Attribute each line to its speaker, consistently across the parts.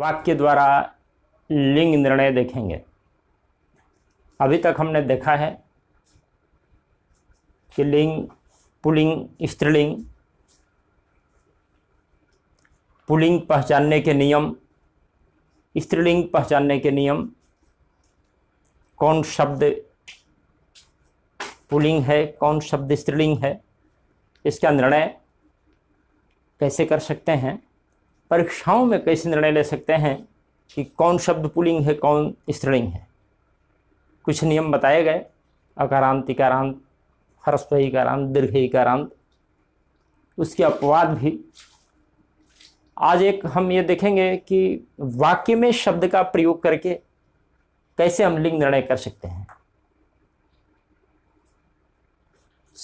Speaker 1: वाक्य द्वारा लिंग निर्णय देखेंगे अभी तक हमने देखा है कि लिंग पुलिंग स्त्रीलिंग पुलिंग पहचानने के नियम स्त्रीलिंग पहचानने के नियम कौन शब्द पुलिंग है कौन शब्द स्त्रीलिंग है इसका निर्णय कैसे कर सकते हैं परीक्षाओं में कैसे निर्णय ले सकते हैं कि कौन शब्द पुलिंग है कौन स्त्रिंग है कुछ नियम बताए गए अकारांत इकारांत हरस्व इकारांत दीर्घ इकारांत उसके अपवाद भी आज एक हम ये देखेंगे कि वाक्य में शब्द का प्रयोग करके कैसे हम लिंग निर्णय कर सकते हैं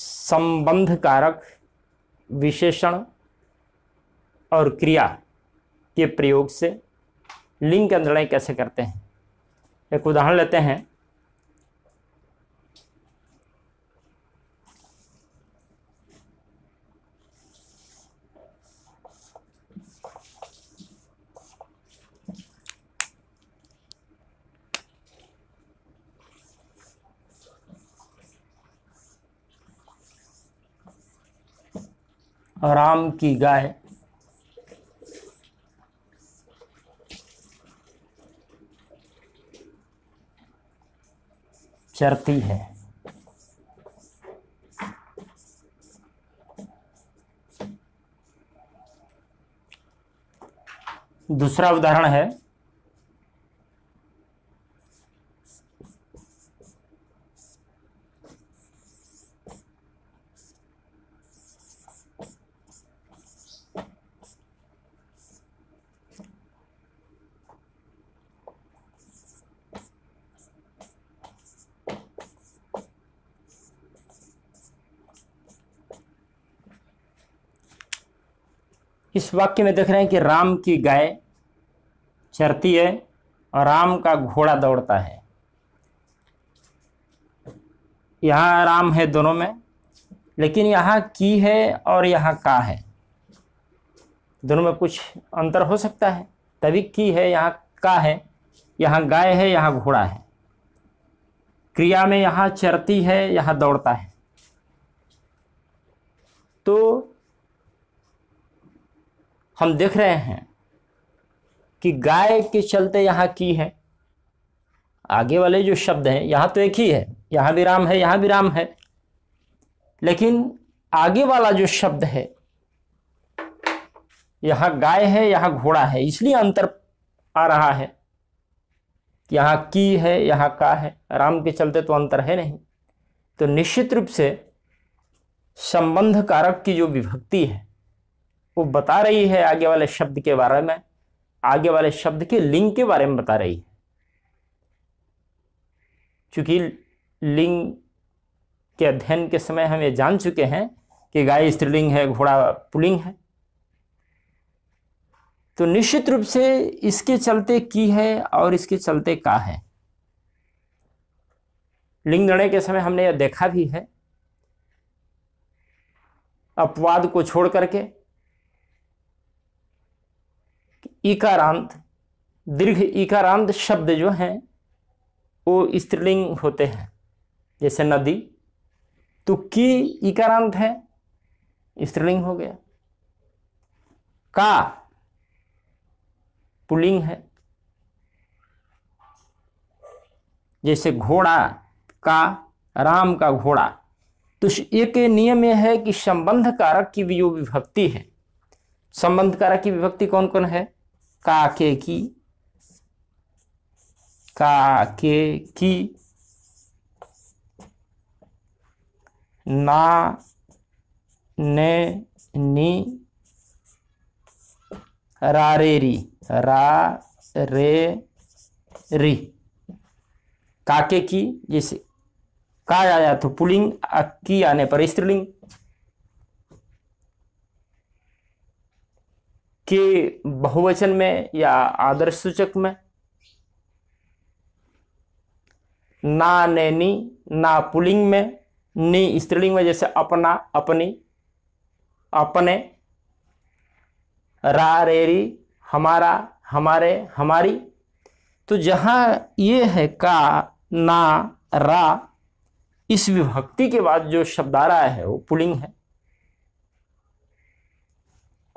Speaker 1: संबंध कारक विशेषण और क्रिया के प्रयोग से लिंग का निर्णय कैसे करते हैं एक उदाहरण लेते हैं राम की गाय चरती है दूसरा उदाहरण है इस वाक्य में देख रहे हैं कि राम की गाय चरती है और राम का घोड़ा दौड़ता है यहाँ राम है दोनों में लेकिन यहाँ की है और यहाँ का है दोनों में कुछ अंतर हो सकता है तभी की है यहाँ का है यहाँ गाय है यहाँ घोड़ा है क्रिया में यहाँ चरती है यहाँ दौड़ता है तो हम देख रहे हैं कि गाय के चलते यहाँ की है आगे वाले जो शब्द हैं यहाँ तो एक ही है यहाँ राम है यहाँ राम है लेकिन आगे वाला जो शब्द है यहाँ गाय है यहाँ घोड़ा है इसलिए अंतर आ रहा है यहाँ की है यहाँ का है राम के चलते तो अंतर है नहीं तो निश्चित रूप से संबंध कारक की जो विभक्ति है वो बता रही है आगे वाले शब्द के बारे में आगे वाले शब्द के लिंग के बारे में बता रही है चूंकि लिंग के अध्ययन के समय हम ये जान चुके हैं कि गाय स्त्रीलिंग है घोड़ा पुलिंग है तो निश्चित रूप से इसके चलते की है और इसके चलते का है लिंग निर्णय के समय हमने यह देखा भी है अपवाद को छोड़ करके इकारांत दीर्घ इकारांत शब्द जो हैं वो स्त्रीलिंग होते हैं जैसे नदी तो की इकारांत है स्त्रीलिंग हो गया का पुलिंग है जैसे घोड़ा का राम का घोड़ा तो एक नियम यह है कि संबंध कारक की जो विभक्ति है संबंध कारक की विभक्ति कौन कौन है काके की काके की ना ने नी रारेरी रा रे री काके की जैसे का आया तो पुलिंग की आने पर स्त्रीलिंग कि बहुवचन में या आदर्श सूचक में ना नैनी ना पुलिंग में नी स्त्रीलिंग में जैसे अपना अपनी अपने रा रेरी हमारा हमारे हमारी तो जहां ये है का ना रा इस विभक्ति के बाद जो शब्द आ रहा है वो पुलिंग है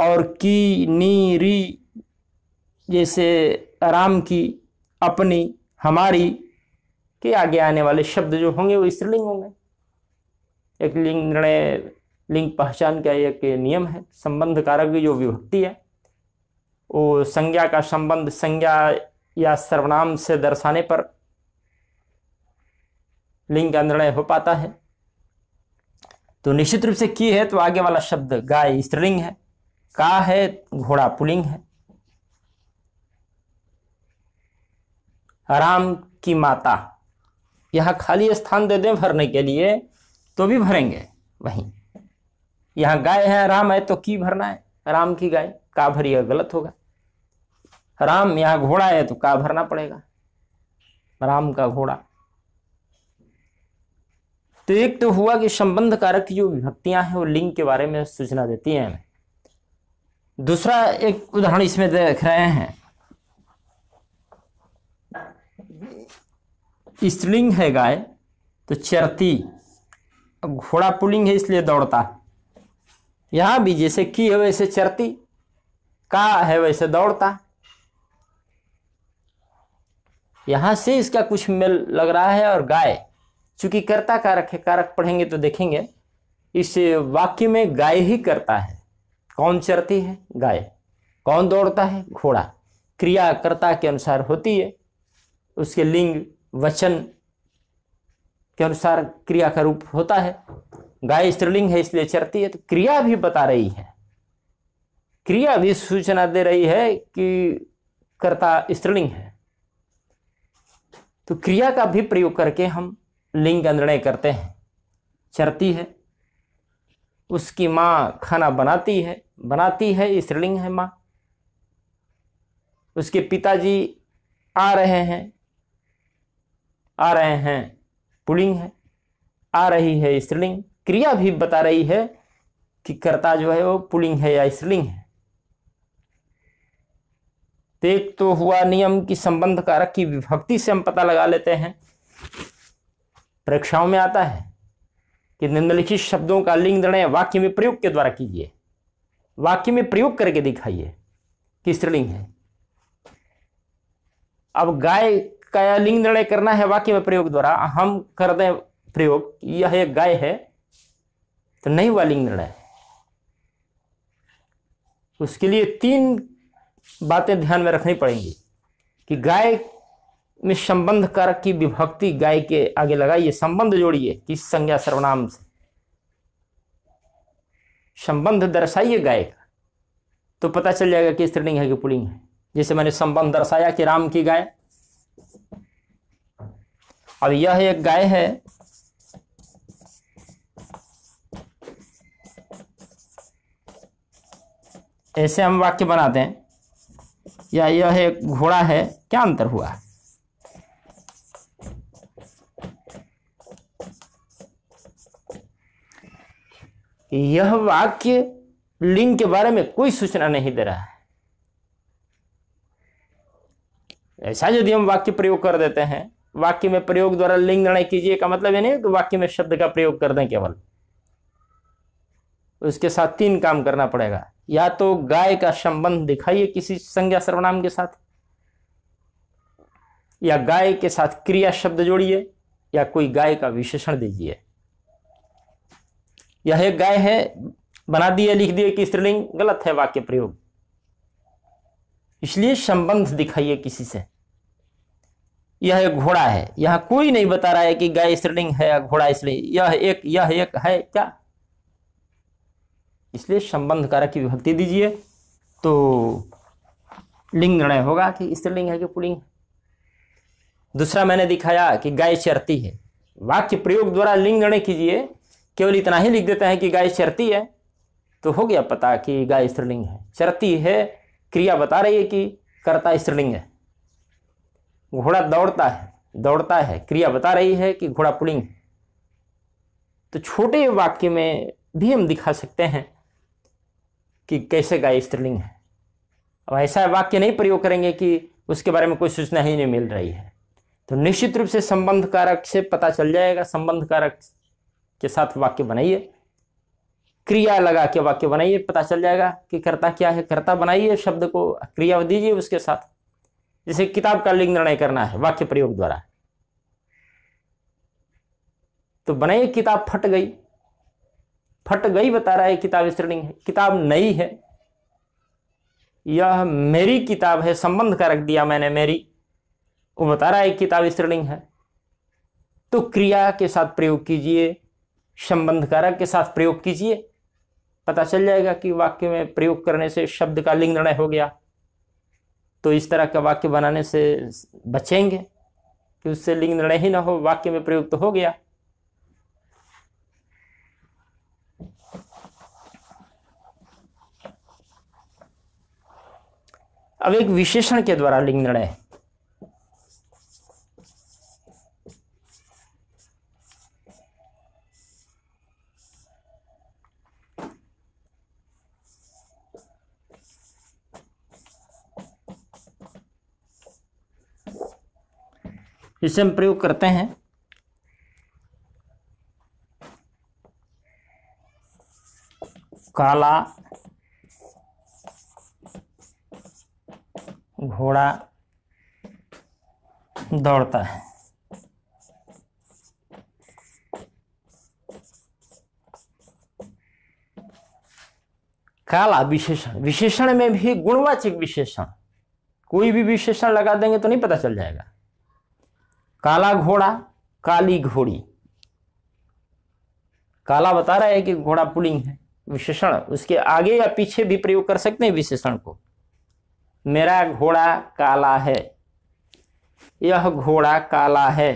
Speaker 1: और की नी री जैसे राम की अपनी हमारी के आगे आने वाले शब्द जो होंगे वो स्त्रीलिंग होंगे एक लिंग निर्णय लिंग पहचान का एक नियम है संबंध कारक की जो विभक्ति है वो संज्ञा का संबंध संज्ञा या सर्वनाम से दर्शाने पर लिंग का निर्णय हो पाता है तो निश्चित रूप से की है तो आगे वाला शब्द गाय स्त्रीलिंग है का है घोड़ा पुलिंग है राम की माता यहां खाली स्थान दे दें भरने के लिए तो भी भरेंगे वहीं यहाँ गाय है राम है तो की भरना है राम की गाय का भरिएगा गलत होगा राम यहाँ घोड़ा है तो का भरना पड़ेगा राम का घोड़ा तो एक तो हुआ कि संबंध कारक की जो विभक्तियां हैं वो लिंग के बारे में सूचना देती हैं हमें दूसरा एक उदाहरण इसमें देख रहे हैं स्त्रीलिंग है गाय तो चरती अब घोड़ा पुलिंग है इसलिए दौड़ता यहां भी जैसे की है वैसे चरती का है वैसे दौड़ता यहां से इसका कुछ मेल लग रहा है और गाय चूंकि कर्ता कारक है कारक पढ़ेंगे तो देखेंगे इस वाक्य में गाय ही करता है कौन चरती है गाय कौन दौड़ता है घोड़ा क्रिया कर्ता के अनुसार होती है उसके लिंग वचन के अनुसार क्रिया का रूप होता है गाय स्त्रीलिंग है इसलिए चरती है तो क्रिया भी बता रही है क्रिया भी सूचना दे रही है कि कर्ता स्त्रीलिंग है तो क्रिया का भी प्रयोग करके हम लिंग का निर्णय करते हैं चरती है उसकी माँ खाना बनाती है बनाती है स्त्रीलिंग है माँ उसके पिताजी आ रहे हैं आ रहे हैं पुलिंग है आ रही है स्त्रीलिंग क्रिया भी बता रही है कि कर्ता जो है वो पुलिंग है या स्त्रीलिंग है एक तो हुआ नियम की संबंध कारक की विभक्ति से हम पता लगा लेते हैं परीक्षाओं में आता है कि निम्नलिखित शब्दों का लिंग निर्णय वाक्य में प्रयोग के द्वारा कीजिए वाक्य में प्रयोग करके दिखाइए कि स्त्रीलिंग है अब गाय का लिंग निर्णय करना है वाक्य में प्रयोग द्वारा हम कर दें प्रयोग यह एक गाय है तो नहीं हुआ लिंग निर्णय उसके लिए तीन बातें ध्यान में रखनी पड़ेंगी कि गाय में संबंध कर की विभक्ति गाय के आगे लगाइए संबंध जोड़िए किस संज्ञा सर्वनाम से संबंध दर्शाइए गाय का तो पता चल जाएगा कि स्त्रीलिंग है कि पुलिंग है जैसे मैंने संबंध दर्शाया कि राम की गाय अब यह एक गाय है ऐसे हम वाक्य बनाते हैं या यह एक घोड़ा है क्या अंतर हुआ है यह वाक्य लिंग के बारे में कोई सूचना नहीं दे रहा है ऐसा यदि हम वाक्य प्रयोग कर देते हैं वाक्य में प्रयोग द्वारा लिंग निर्णय कीजिए का मतलब ये नहीं कि वाक्य में शब्द का प्रयोग कर दें केवल उसके साथ तीन काम करना पड़ेगा या तो गाय का संबंध दिखाइए किसी संज्ञा सर्वनाम के साथ या गाय के साथ क्रिया शब्द जोड़िए या कोई गाय का विशेषण दीजिए यह एक गाय है बना दिए लिख दिए कि स्त्रीलिंग गलत है वाक्य प्रयोग इसलिए संबंध दिखाइए किसी से यह एक घोड़ा है यहां कोई नहीं बता रहा है कि गाय स्त्रीलिंग है या घोड़ा इसलिए यह एक यह एक है क्या इसलिए संबंध कारक की विभक्ति दीजिए तो लिंग निर्णय होगा कि स्त्रीलिंग है कि पुलिंग दूसरा मैंने दिखाया कि गाय चरती है वाक्य प्रयोग द्वारा लिंग निर्णय कीजिए केवल इतना ही लिख देते हैं कि गाय चरती है तो हो गया पता कि गाय स्त्रीलिंग है चरती है क्रिया बता रही है कि करता स्त्रीलिंग है घोड़ा दौड़ता है दौड़ता है क्रिया बता रही है कि घोड़ा पुलिंग है तो छोटे वाक्य में भी हम दिखा सकते हैं कि कैसे गाय स्त्रीलिंग है अब ऐसा वाक्य नहीं प्रयोग करेंगे कि उसके बारे में कोई सूचना ही नहीं मिल रही है तो निश्चित रूप से संबंध कारक से पता चल जाएगा संबंध कारक के साथ वाक्य बनाइए क्रिया लगा के वाक्य बनाइए पता चल जाएगा कि कर्ता क्या है कर्ता बनाइए शब्द को क्रिया दीजिए उसके साथ जैसे किताब का लिंग निर्णय करना है वाक्य प्रयोग द्वारा तो बनाइए किताब फट गई फट गई बता रहा है किताब स्त्रीलिंग है किताब नई है यह मेरी किताब है संबंध का रख दिया मैंने मेरी वो बता रहा है किताब स्त्रीलिंग है तो क्रिया के साथ प्रयोग कीजिए संबंध कारक के साथ प्रयोग कीजिए पता चल जाएगा कि वाक्य में प्रयोग करने से शब्द का लिंग निर्णय हो गया तो इस तरह का वाक्य बनाने से बचेंगे कि उससे लिंग निर्णय ही ना हो वाक्य में प्रयोग तो हो गया अब एक विशेषण के द्वारा लिंग निर्णय जिसे हम प्रयोग करते हैं काला घोड़ा दौड़ता है काला विशेषण विशेषण में भी गुणवाचक विशेषण कोई भी विशेषण लगा देंगे तो नहीं पता चल जाएगा काला घोड़ा काली घोड़ी काला बता रहा है कि घोड़ा पुलिंग है विशेषण उसके आगे या पीछे भी प्रयोग कर सकते हैं विशेषण को मेरा घोड़ा काला है यह घोड़ा काला है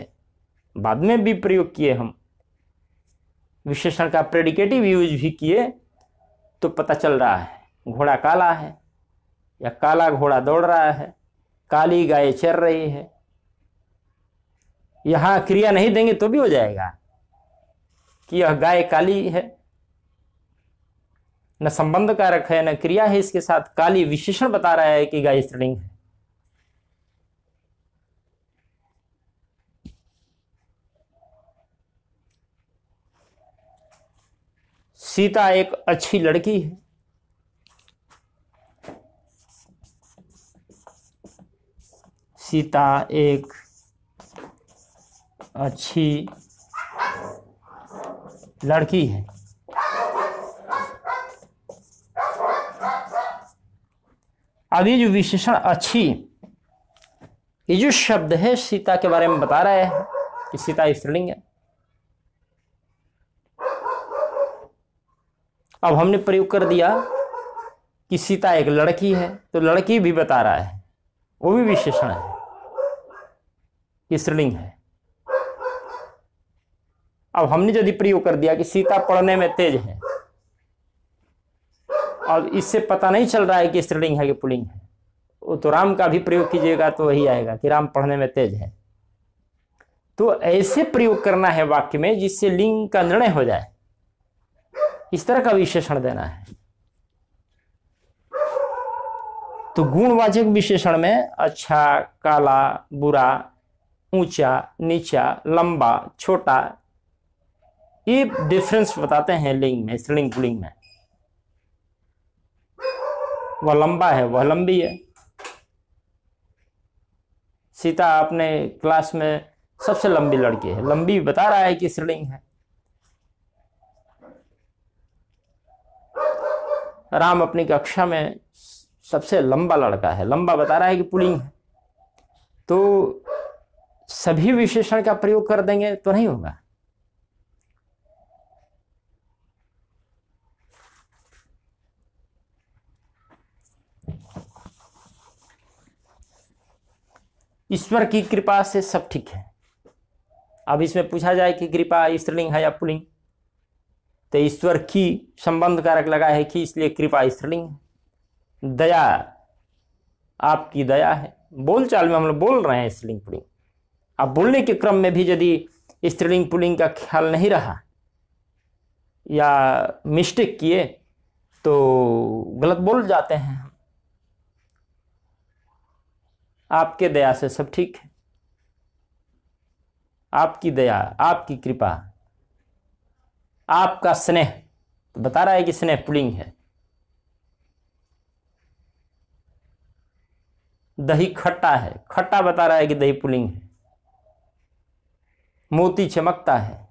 Speaker 1: बाद में भी प्रयोग किए हम विशेषण का प्रेडिकेटिव यूज भी किए तो पता चल रहा है घोड़ा काला है या काला घोड़ा दौड़ रहा है काली गाय चर रही है यहाँ क्रिया नहीं देंगे तो भी हो जाएगा कि यह गाय काली है न संबंध कारक है न क्रिया है इसके साथ काली विशेषण बता रहा है कि गाय स्त्रीलिंग है सीता एक अच्छी लड़की है सीता एक अच्छी लड़की है अब ये जो विशेषण अच्छी ये जो शब्द है सीता के बारे में बता रहा है कि सीता स्त्रीलिंग है अब हमने प्रयोग कर दिया कि सीता एक लड़की है तो लड़की भी बता रहा है वो भी विशेषण है स्त्रीलिंग है अब हमने यदि प्रयोग कर दिया कि सीता पढ़ने में तेज है और इससे पता नहीं चल रहा है कि स्त्रीलिंग है कि पुलिंग है वो तो राम का भी प्रयोग कीजिएगा तो वही आएगा कि राम पढ़ने में तेज है तो ऐसे प्रयोग करना है वाक्य में जिससे लिंग का निर्णय हो जाए इस तरह का विशेषण देना है तो गुणवाचक विशेषण में अच्छा काला बुरा ऊंचा नीचा लंबा छोटा ये डिफरेंस बताते हैं लिंग में स्त्रीलिंग पुलिंग में वह लंबा है वह लंबी है सीता अपने क्लास में सबसे लंबी लड़की है लंबी बता रहा है कि स्त्रीलिंग है राम अपनी कक्षा में सबसे लंबा लड़का है लंबा बता रहा है कि पुलिंग है तो सभी विशेषण का प्रयोग कर देंगे तो नहीं होगा ईश्वर की कृपा से सब ठीक है अब इसमें पूछा जाए कि कृपा स्त्रीलिंग है या पुलिंग तो ईश्वर की संबंध कारक लगा है कि इसलिए कृपा स्त्रीलिंग है दया आपकी दया है बोलचाल में हम लोग बोल रहे हैं स्त्रीलिंग पुलिंग अब बोलने के क्रम में भी यदि स्त्रीलिंग पुलिंग का ख्याल नहीं रहा या मिस्टेक किए तो गलत बोल जाते हैं आपके दया से सब ठीक है आपकी दया आपकी कृपा आपका स्नेह तो बता रहा है कि स्नेह पुलिंग है दही खट्टा है खट्टा बता रहा है कि दही पुलिंग है मोती चमकता है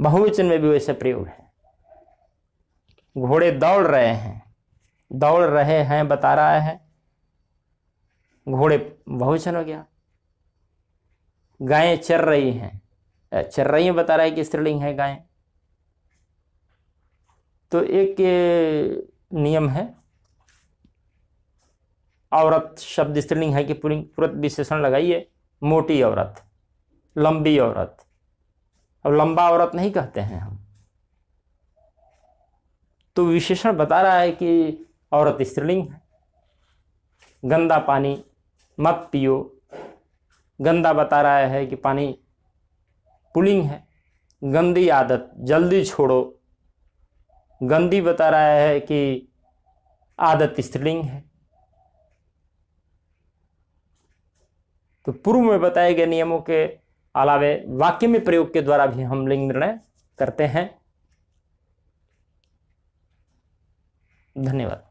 Speaker 1: बहुवचन में भी वैसे प्रयोग है घोड़े दौड़ रहे हैं दौड़ रहे हैं बता रहा है घोड़े बहुचन हो गया गायें चर रही हैं चर रही हैं बता रहा है कि स्त्रीलिंग है गायें तो एक नियम है औरत शब्द स्त्रीलिंग है कि पुलिंग पुरत विशेषण लगाइए मोटी औरत लंबी औरत अब लंबा औरत नहीं कहते हैं हम तो विशेषण बता रहा है कि औरत स्त्रीलिंग है गंदा पानी मत पियो गंदा बता रहा है कि पानी पुलिंग है गंदी आदत जल्दी छोड़ो गंदी बता रहा है कि आदत स्त्रीलिंग है तो पूर्व में बताए गए नियमों के अलावे वाक्य में प्रयोग के द्वारा भी हम लिंग निर्णय करते हैं धन्यवाद